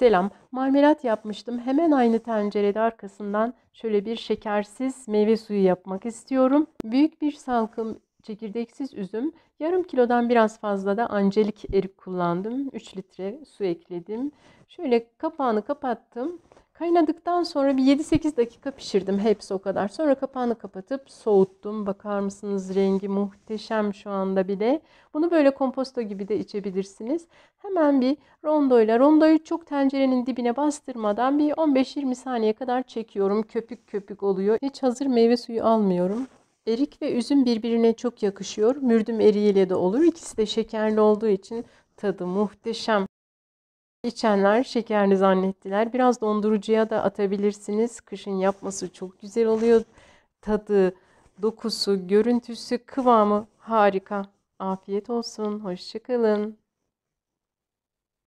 Selam, marmelat yapmıştım. Hemen aynı tencerede arkasından şöyle bir şekersiz meyve suyu yapmak istiyorum. Büyük bir salkım çekirdeksiz üzüm, yarım kilodan biraz fazla da ancelik erik kullandım. 3 litre su ekledim. Şöyle kapağını kapattım. Kaynadıktan sonra bir 7-8 dakika pişirdim hepsi o kadar. Sonra kapağını kapatıp soğuttum. Bakar mısınız rengi muhteşem şu anda bile. Bunu böyle komposto gibi de içebilirsiniz. Hemen bir rondoyla rondoyu çok tencerenin dibine bastırmadan bir 15-20 saniye kadar çekiyorum. Köpük köpük oluyor. Hiç hazır meyve suyu almıyorum. Erik ve üzüm birbirine çok yakışıyor. Mürdüm eriğiyle de olur. İkisi de şekerli olduğu için tadı muhteşem. İçenler şekerli zannettiler. Biraz dondurucuya da atabilirsiniz. Kışın yapması çok güzel oluyor. Tadı, dokusu, görüntüsü, kıvamı harika. Afiyet olsun. Hoşçakalın.